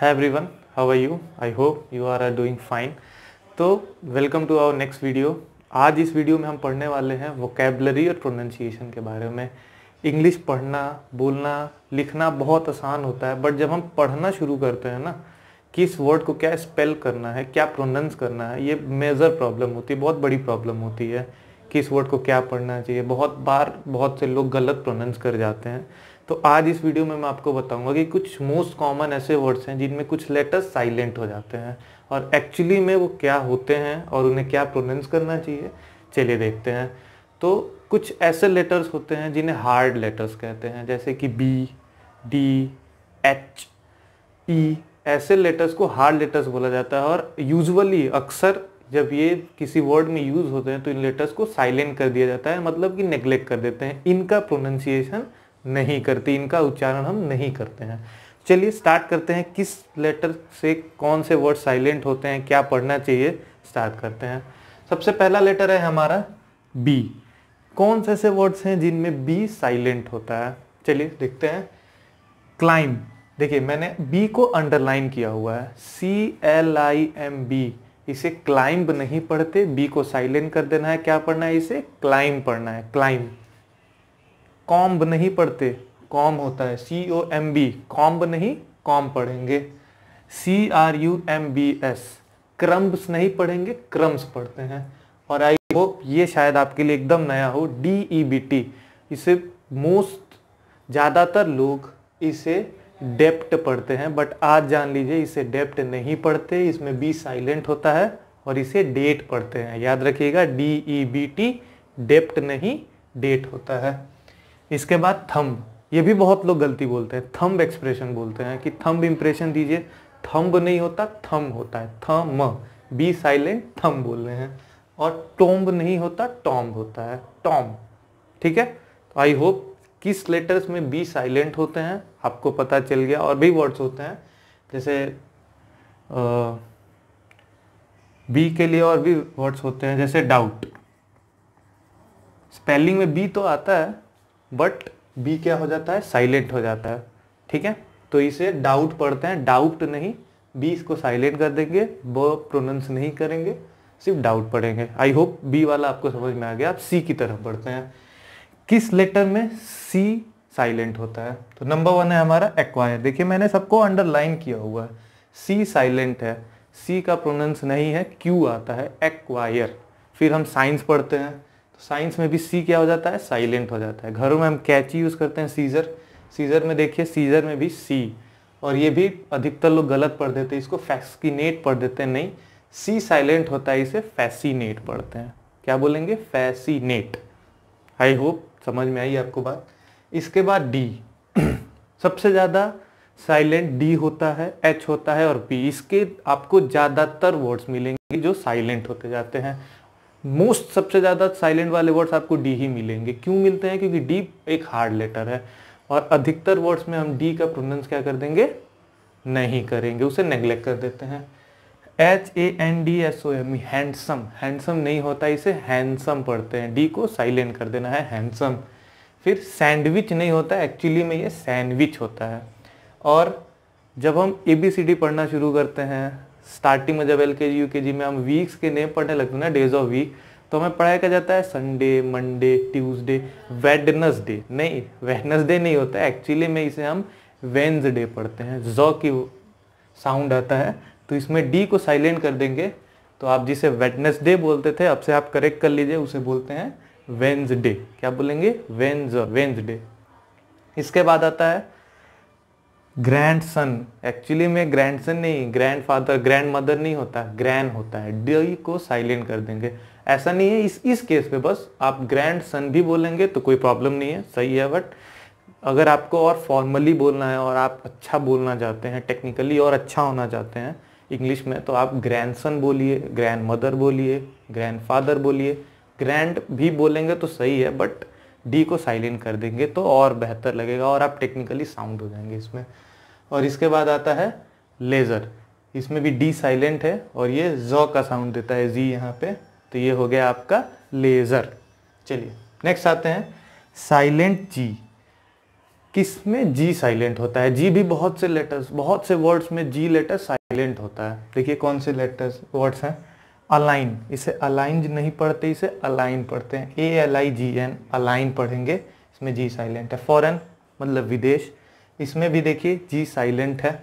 है everyone how are you I hope you are are doing fine तो welcome to our next video आज इस video में हम पढ़ने वाले हैं वोकेबलरी और प्रोनाउंसिएशन के बारे में इंग्लिश पढ़ना बोलना लिखना बहुत आसान होता है बट जब हम पढ़ना शुरू करते हैं ना किस वर्ड को क्या स्पेल करना है क्या प्रोनाउंस करना है ये मेजर प्रॉब्लम होती है बहुत बड़ी प्रॉब्लम होती है किस वर्ड को क्या पढ़ना चाहिए बहुत बार बहुत से लोग गलत प्रोनाउंस कर जाते हैं तो आज इस वीडियो में मैं आपको बताऊंगा कि कुछ मोस्ट कॉमन ऐसे वर्ड्स हैं जिनमें कुछ लेटर्स साइलेंट हो जाते हैं और एक्चुअली में वो क्या होते हैं और उन्हें क्या प्रोनाउंस करना चाहिए चलिए देखते हैं तो कुछ ऐसे लेटर्स होते हैं जिन्हें हार्ड लेटर्स कहते हैं जैसे कि बी डी एच ई ऐसे लेटर्स को हार्ड लेटर्स बोला जाता है और यूजुअली अक्सर जब ये किसी वर्ड में यूज़ होते हैं तो इन लेटर्स को साइलेंट कर दिया जाता है मतलब कि नेग्लेक्ट कर देते हैं इनका प्रोनंसिएशन नहीं करती इनका उच्चारण हम नहीं करते हैं चलिए स्टार्ट करते हैं किस लेटर से कौन से वर्ड साइलेंट होते हैं क्या पढ़ना चाहिए स्टार्ट करते हैं सबसे पहला लेटर है हमारा बी कौन से ऐसे वर्ड्स हैं जिनमें बी साइलेंट होता है चलिए देखते हैं क्लाइम देखिए मैंने बी को अंडरलाइन किया हुआ है C L I M B इसे क्लाइंब नहीं पढ़ते बी को साइलेंट कर देना है क्या पढ़ना है इसे क्लाइम पढ़ना है क्लाइम कॉम्ब नहीं पढ़ते कॉम होता है C O M B comb नहीं कॉम पढ़ेंगे C R U M B S crumbs नहीं पढ़ेंगे क्रम्स पढ़ते हैं और आई होप ये शायद आपके लिए एकदम नया हो डी ई बी टी इसे मोस्ट ज़्यादातर लोग इसे डेप्ट पढ़ते हैं बट आज जान लीजिए इसे डेप्ट नहीं पढ़ते इसमें बी साइलेंट होता है और इसे डेट पढ़ते हैं याद रखिएगा डी ई बी टी डेप्ट नहीं डेट होता है इसके बाद थम्ब ये भी बहुत लोग गलती बोलते हैं थम्ब एक्सप्रेशन बोलते हैं कि थम्ब इम्प्रेशन दीजिए थम्ब नहीं होता थम होता है म बी साइलेंट थम बोल रहे हैं और टोम्ब नहीं होता टॉम्ब होता है टॉम ठीक है तो आई होप किस लेटर्स में बी साइलेंट होते हैं आपको पता चल गया और भी वर्ड्स होते हैं जैसे बी के लिए और भी वर्ड्स होते हैं जैसे डाउट स्पेलिंग में बी तो आता है बट बी क्या हो जाता है साइलेंट हो जाता है ठीक है तो इसे डाउट पढ़ते हैं डाउट नहीं बी इसको साइलेंट कर देंगे ब प्रोनाउंस नहीं करेंगे सिर्फ डाउट पढ़ेंगे आई होप बी वाला आपको समझ में आ गया आप सी की तरफ बढ़ते हैं किस लेटर में सी साइलेंट होता है तो नंबर वन है हमारा एक्वायर देखिए मैंने सबको अंडरलाइन किया हुआ है सी साइलेंट है सी का प्रोनाउंस नहीं है क्यू आता है एक्वायर फिर हम साइंस पढ़ते हैं साइंस में भी सी क्या हो जाता है साइलेंट हो जाता है घरों में हम कैच यूज़ करते हैं सीज़र सीज़र में देखिए सीज़र में भी सी और ये भी अधिकतर लोग गलत पढ़ देते हैं इसको फैसकीनेट पढ़ देते हैं नहीं सी साइलेंट होता है इसे फैसीनेट पढ़ते हैं क्या बोलेंगे फैसीनेट आई होप समझ में आई आपको बात इसके बाद डी सबसे ज़्यादा साइलेंट डी होता है एच होता है और पी इसके आपको ज़्यादातर वर्ड्स मिलेंगे जो साइलेंट होते जाते हैं मोस्ट सबसे ज़्यादा साइलेंट वाले वर्ड्स आपको डी ही मिलेंगे क्यों मिलते हैं क्योंकि डी एक हार्ड लेटर है और अधिकतर वर्ड्स में हम डी का प्रोनाउंस क्या कर देंगे नहीं करेंगे उसे नेग्लेक्ट कर देते हैं H A N D S O M handsome handsome नहीं होता इसे हैंडसम पढ़ते हैं डी को साइलेंट कर देना है हैंडसम फिर सैंडविच नहीं होता एक्चुअली में ये सैंडविच होता है और जब हम ए बी सी डी पढ़ना शुरू करते हैं स्टार्टिंग में जब एल के जी यू के जी में हम वीक्स के नेम पढ़ने लगते हैं ना डेज ऑफ वीक तो हमें पढ़ाया क्या जाता है संडे मंडे ट्यूसडे वेडनसडे नहीं वेडनसडे नहीं होता एक्चुअली में इसे हम वेंसडे पढ़ते हैं जो की साउंड आता है तो इसमें डी को साइलेंट कर देंगे तो आप जिसे वेडनसडे बोलते थे अब से आप करेक्ट कर लीजिए उसे बोलते हैं वेंसडे क्या बोलेंगे वेंज वेंसडे इसके बाद आता है ग्रैंड सन एक्चुअली में ग्रैंड सन नहीं ग्रैंड फादर ग्रैंड मदर नहीं होता ग्रैंड होता है डी को साइलेंट कर देंगे ऐसा नहीं है इस इस केस में बस आप ग्रैंड सन भी बोलेंगे तो कोई प्रॉब्लम नहीं है सही है बट अगर आपको और फॉर्मली बोलना है और आप अच्छा बोलना चाहते हैं टेक्निकली और अच्छा होना चाहते हैं इंग्लिश में तो आप ग्रैंड सन बोलिए ग्रैंड मदर बोलिए ग्रैंड फादर बोलिए ग्रैंड भी बोलेंगे तो सही है बट डी को साइलेंट कर देंगे तो और बेहतर लगेगा और आप टेक्निकली साउंड हो जाएंगे इसमें और इसके बाद आता है लेज़र इसमें भी डी साइलेंट है और ये जो का साउंड देता है जी यहाँ पे तो ये हो गया आपका लेज़र चलिए नेक्स्ट आते हैं साइलेंट जी किस में जी साइलेंट होता है जी भी बहुत से लेटर्स बहुत से वर्ड्स में जी लेटर साइलेंट होता है देखिए कौन से लेटर्स वर्ड्स हैं अलाइन इसे अलाइन नहीं पढ़ते इसे अलाइन पढ़ते हैं A L I G N align पढ़ेंगे इसमें जी साइलेंट है फॉरन मतलब विदेश इसमें भी देखिए जी साइलेंट है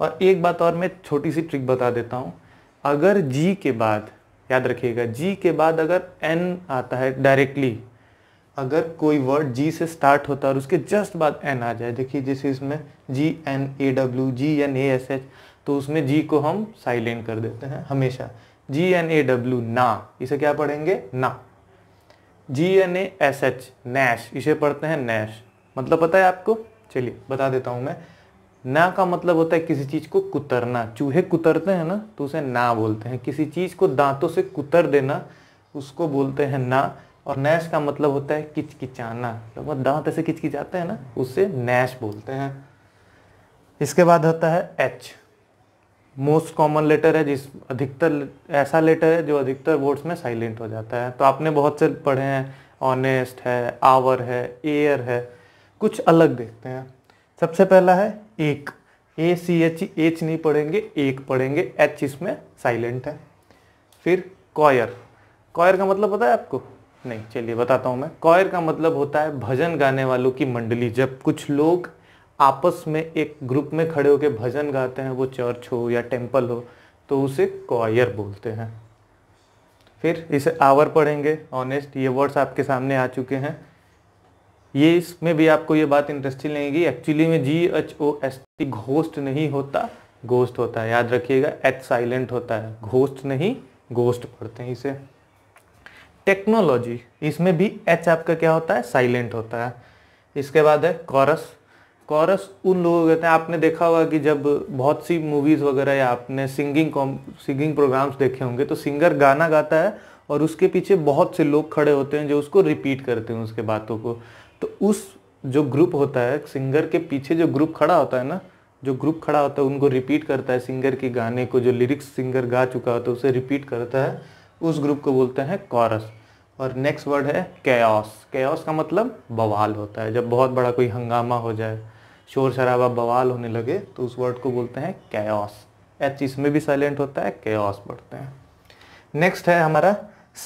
और एक बात और मैं छोटी सी ट्रिक बता देता हूँ अगर जी के बाद याद रखिएगा जी के बाद अगर एन आता है डायरेक्टली अगर कोई वर्ड जी से स्टार्ट होता है और उसके जस्ट बाद एन आ जाए देखिए जैसे इसमें G N A W G N A S H तो उसमें जी को हम साइलेंट कर देते हैं हमेशा जी एन ए डब्ल्यू ना इसे क्या पढ़ेंगे ना G N A S H gnash इसे पढ़ते हैं नैश मतलब पता है आपको चलिए बता देता हूँ मैं ना का मतलब होता है किसी चीज़ को कुतरना चूहे कुतरते हैं ना तो उसे ना बोलते हैं किसी चीज़ को दांतों से कुतर देना उसको बोलते हैं ना और नैश का मतलब होता है किचकिचाना मतलब दांत ऐसे किचकिचाते हैं ना उससे नैश बोलते हैं इसके बाद होता है एच मोस्ट कॉमन लेटर है जिस अधिकतर ऐसा लेटर है जो अधिकतर वर्ड्स में साइलेंट हो जाता है तो आपने बहुत से पढ़े हैं ऑनेस्ट है आवर है एयर है कुछ अलग देखते हैं सबसे पहला है एक ए सी एच एच नहीं पढ़ेंगे एक पढ़ेंगे एच इसमें साइलेंट है फिर कॉयर कॉयर का मतलब पता है आपको नहीं चलिए बताता हूँ मैं कॉयर का मतलब होता है भजन गाने वालों की मंडली जब कुछ लोग आपस में एक ग्रुप में खड़े होकर भजन गाते हैं वो चर्च हो या टेम्पल हो तो उसे कॉयर बोलते हैं फिर इसे आवर पढ़ेंगे ऑनेस्ट ये वर्ड्स आपके सामने आ चुके हैं ये इसमें भी आपको ये बात इंटरेस्टिंग लगेगी एक्चुअली में G H O S T ghost नहीं होता घोस्ट होता है याद रखिएगा एच साइलेंट होता है घोस्ट नहीं घोस्ट पढ़ते हैं इसे टेक्नोलॉजी इसमें भी एच आपका क्या होता है साइलेंट होता है इसके बाद है कॉरस कॉरस उन लोगों कहते हैं आपने देखा होगा कि जब बहुत सी मूवीज़ वगैरह या आपने सिंगिंग सिंगिंग प्रोग्राम्स देखे होंगे तो सिंगर गाना गाता है और उसके पीछे बहुत से लोग खड़े होते हैं जो उसको रिपीट करते हैं उसके बातों को तो उस जो ग्रुप होता है सिंगर के पीछे जो ग्रुप खड़ा होता है ना जो ग्रुप खड़ा होता है उनको रिपीट करता है सिंगर के गाने को जो लिरिक्स सिंगर गा चुका होता है उसे रिपीट करता है उस ग्रुप को बोलते हैं कॉरस और नेक्स्ट वर्ड है कैस कैस का मतलब बवाल होता है जब बहुत बड़ा कोई हंगामा हो जाए शोर शराबा बवाल होने लगे तो उस वर्ड को बोलते हैं कैस एच इसमें भी साइलेंट होता है कैस पढ़ते हैं नेक्स्ट है हमारा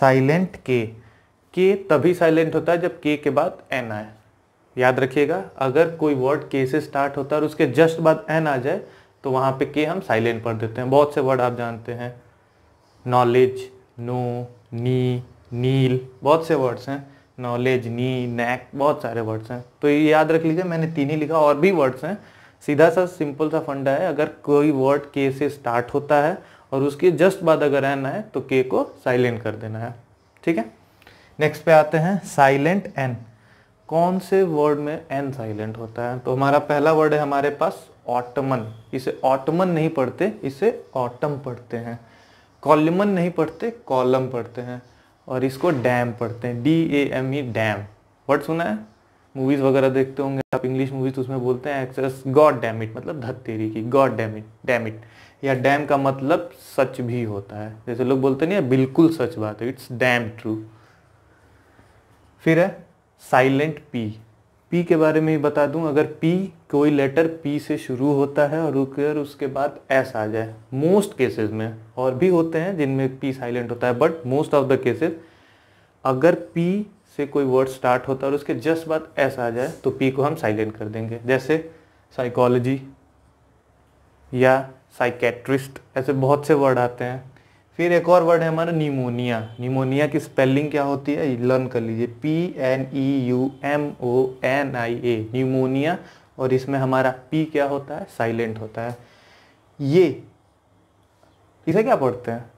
साइलेंट के के तभी साइलेंट होता है जब के के बाद एन आए याद रखिएगा अगर कोई वर्ड के से स्टार्ट होता है और उसके जस्ट बाद एन आ जाए तो वहाँ पे के हम साइलेंट पढ़ देते हैं बहुत से वर्ड आप जानते हैं नॉलेज नो नी नील बहुत से वर्ड्स हैं नॉलेज नी नैक बहुत सारे वर्ड्स हैं तो ये याद रख लीजिए मैंने तीन ही लिखा और भी वर्ड्स हैं सीधा सा सिंपल सा फंडा है अगर कोई वर्ड के से स्टार्ट होता है और उसके जस्ट बाद अगर एन आए तो के को साइलेंट कर देना है ठीक है नेक्स्ट पे आते हैं साइलेंट एन कौन से वर्ड में एन साइलेंट होता है तो हमारा पहला वर्ड है हमारे पास ऑटमन इसे ऑटमन नहीं पढ़ते इसे ऑटम पढ़ते हैं कॉलमन नहीं पढ़ते कॉलम पढ़ते हैं और इसको डैम पढ़ते हैं D A M E damn word सुना है मूवीज़ वगैरह देखते होंगे आप इंग्लिश मूवीज़ तो उसमें बोलते हैं एक्सेस गॉड डैमिट मतलब धत्तेरी की गॉड डैमिट डैमिट या डैम का मतलब सच भी होता है जैसे लोग बोलते नहीं बिल्कुल सच बात है इट्स डैम ट्रू फिर है साइलेंट पी पी के बारे में ही बता दूं अगर पी कोई लेटर पी से शुरू होता है और रुकर उसके बाद एस आ जाए मोस्ट केसेस में और भी होते हैं जिनमें पी साइलेंट होता है but most of the cases अगर पी से कोई वर्ड स्टार्ट होता है और उसके जस्ट बाद एस आ जाए तो पी को हम साइलेंट कर देंगे जैसे साइकोलॉजी या साइकेट्रिस्ट ऐसे बहुत से वर्ड आते हैं फिर एक और वर्ड है हमारा निमोनिया निमोनिया की स्पेलिंग क्या होती है लर्न कर लीजिए P N E U M O N I A pneumonia और इसमें हमारा पी क्या होता है साइलेंट होता है ये इसे क्या पढ़ते हैं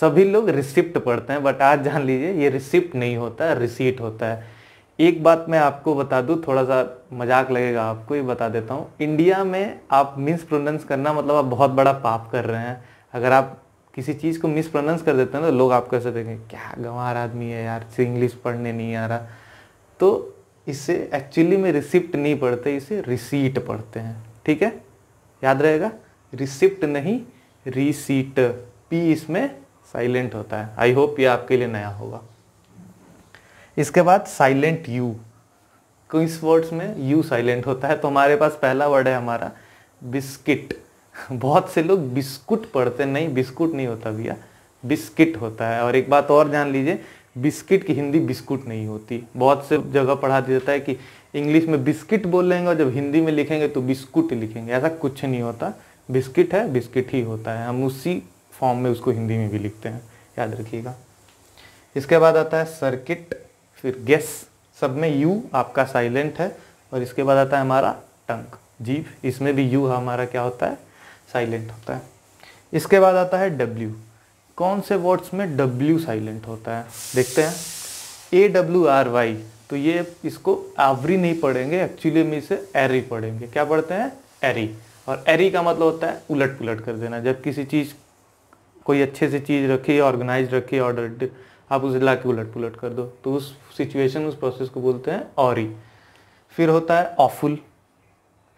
सभी लोग रिसिप्ट पढ़ते हैं बट आज जान लीजिए ये रिसिप्ट नहीं होता है रिसीट होता है एक बात मैं आपको बता दूं थोड़ा सा मजाक लगेगा आपको ये बता देता हूँ इंडिया में आप मिस प्रोनाउंस करना मतलब आप बहुत बड़ा पाप कर रहे हैं अगर आप किसी चीज़ को प्रोनाउंस कर देते हैं ना तो लोग आप कैसे देखें क्या गंवार आदमी है यार इंग्लिश पढ़ने नहीं आ रहा तो इसे एक्चुअली में रिसिप्ट नहीं पढ़ते इसे रिसीट पढ़ते हैं ठीक है याद रहेगा रिसिप्ट नहीं रिसीट पी इसमें साइलेंट होता है आई होप ये आपके लिए नया होगा इसके बाद साइलेंट यू कुछ वर्ड्स में यू साइलेंट होता है तो हमारे पास पहला वर्ड है हमारा बिस्किट बहुत से लोग बिस्कुट पढ़ते नहीं बिस्कुट नहीं होता भैया बिस्किट होता है और एक बात और जान लीजिए बिस्किट की हिंदी बिस्कुट नहीं होती बहुत से जगह पढ़ा दिया जाता है कि इंग्लिश में बिस्किट बोल लेंगे और जब हिंदी में लिखेंगे तो बिस्कुट लिखेंगे ऐसा कुछ नहीं होता बिस्किट है बिस्किट ही होता है हम उसी फॉर्म में उसको हिंदी में भी लिखते हैं याद रखिएगा इसके बाद आता है सर्किट फिर गैस सब में यू आपका साइलेंट है और इसके बाद आता है हमारा टंक जीव इसमें भी यू हमारा क्या होता है साइलेंट होता है इसके बाद आता है डब्ल्यू कौन से वर्ड्स में डब्ल्यू साइलेंट होता है देखते हैं ए डब्ल्यू आर वाई तो ये इसको आवरी नहीं पढ़ेंगे एक्चुअली में इसे एरी पढ़ेंगे क्या पढ़ते हैं एरी और एरी का मतलब होता है उलट पुलट कर देना जब किसी चीज़ कोई अच्छे से चीज़ रखी ऑर्गेनाइज रखी ऑर्डर आप उसे ला के उलट पुलट कर दो तो उस सिचुएशन उस प्रोसेस को बोलते हैं ऑरी फिर होता है ऑफुल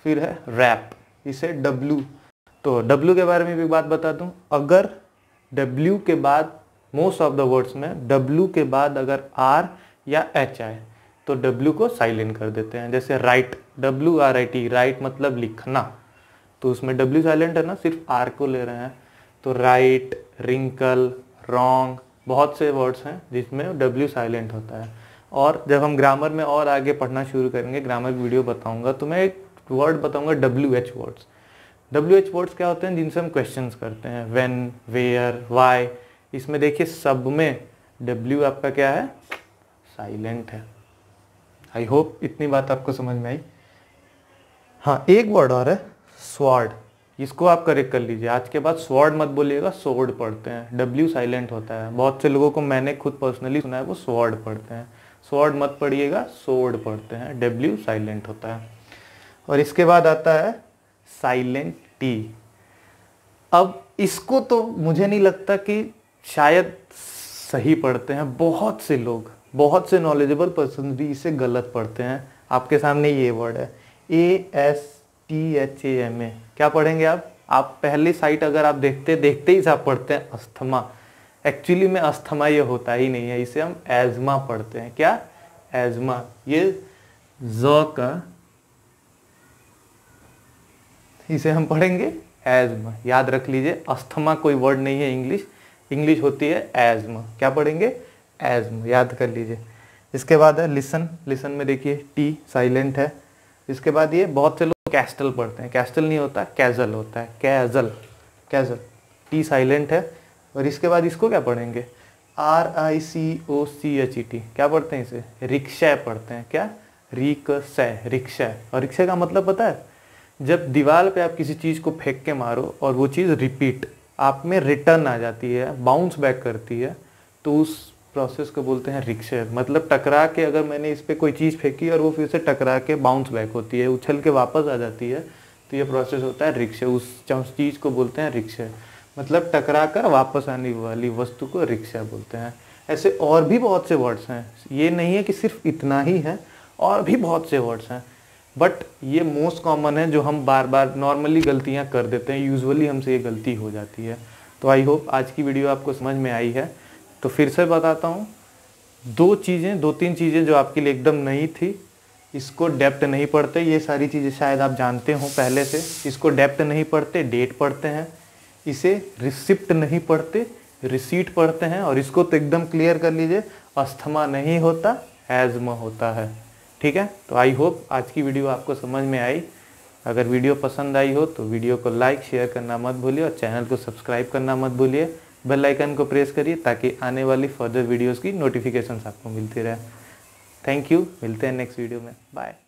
फिर है रैप इसे डब्ल्यू तो W के बारे में भी बात बता दूं अगर W के बाद मोस्ट ऑफ द वर्ड्स में W के बाद अगर R या H आए तो W को साइलेंट कर देते हैं जैसे write W R I T write मतलब लिखना तो उसमें W साइलेंट है ना सिर्फ R को ले रहे हैं तो राइट रिंकल रॉन्ग बहुत से वर्ड्स हैं जिसमें W साइलेंट होता है और जब हम ग्रामर में और आगे पढ़ना शुरू करेंगे ग्रामर वीडियो बताऊंगा तो मैं एक वर्ड बताऊंगा W H words W H words क्या होते हैं जिनसे हम क्वेश्चन करते हैं वेन वेयर वाई इसमें देखिए सब में डब्ल्यू आपका क्या है साइलेंट है आई होप इतनी बात आपको समझ में आई हाँ एक वर्ड और है स्वाड इसको आप करेक्ट कर लीजिए आज के बाद स्वर्ड मत बोलिएगा सोर्ड पढ़ते हैं डब्ल्यू साइलेंट होता है बहुत से लोगों को मैंने खुद पर्सनली सुना है वो स्वर्ड पढ़ते हैं स्वर्ड मत पढ़िएगा सोर्ड पढ़ते हैं डब्ल्यू साइलेंट होता है और इसके बाद आता है साइलेंट टी अब इसको तो मुझे नहीं लगता कि शायद सही पढ़ते हैं बहुत से लोग बहुत से नॉलेजेबल पर्सन भी इसे गलत पढ़ते हैं आपके सामने ये वर्ड है A S T H A M A क्या पढ़ेंगे आप आप पहली साइट अगर आप देखते देखते ही आप पढ़ते हैं अस्थमा एक्चुअली में अस्थमा ये होता ही नहीं है इसे हम एजमा पढ़ते हैं क्या एजमा ये ज का इसे हम पढ़ेंगे एज्म याद रख लीजिए अस्थमा कोई वर्ड नहीं है इंग्लिश इंग्लिश होती है एज्म क्या पढ़ेंगे एज्म याद कर लीजिए इसके बाद है लिसन लिसन में देखिए टी साइलेंट है इसके बाद ये बहुत से लोग कैस्टल पढ़ते हैं कैस्टल नहीं होता कैजल होता है कैजल कैजल टी साइलेंट है और इसके बाद इसको क्या पढ़ेंगे R I C O C H E T क्या पढ़ते हैं इसे रिक्शा पढ़ते हैं क्या रिक्शा रिक्शा और रिक्शा का मतलब पता है जब दीवार पे आप किसी चीज़ को फेंक के मारो और वो चीज़ रिपीट आप में रिटर्न आ जाती है बाउंस बैक करती है तो उस प्रोसेस को बोलते हैं रिक्शे मतलब टकरा के अगर मैंने इस पर कोई चीज़ फेंकी और वो फिर से टकरा के बाउंस बैक होती है उछल के वापस आ जाती है तो ये प्रोसेस होता है रिक्शे उस चीज़ को बोलते हैं रिक्शे मतलब टकरा कर वापस आने वाली वस्तु को रिक्शा बोलते हैं ऐसे और भी बहुत से वर्ड्स हैं ये नहीं है कि सिर्फ इतना ही है और भी बहुत से वर्ड्स हैं बट ये मोस्ट कॉमन है जो हम बार बार नॉर्मली गलतियाँ कर देते हैं यूजुअली हमसे ये गलती हो जाती है तो आई होप आज की वीडियो आपको समझ में आई है तो फिर से बताता हूँ दो चीज़ें दो तीन चीज़ें जो आपके लिए एकदम नई थी इसको डेप्ट नहीं पढ़ते ये सारी चीज़ें शायद आप जानते हो पहले से इसको डेप्ट नहीं पढ़ते डेट पढ़ते हैं इसे रिसिप्ट नहीं पढ़ते रिसीट पढ़ते हैं और इसको तो एकदम क्लियर कर लीजिए अस्थमा नहीं होता एजमा होता है ठीक है तो आई होप आज की वीडियो आपको समझ में आई अगर वीडियो पसंद आई हो तो वीडियो को लाइक शेयर करना मत भूलिए और चैनल को सब्सक्राइब करना मत भूलिए बेल आइकन को प्रेस करिए ताकि आने वाली फर्दर वीडियोस की नोटिफिकेशन आपको मिलती रहे थैंक यू मिलते हैं नेक्स्ट वीडियो में बाय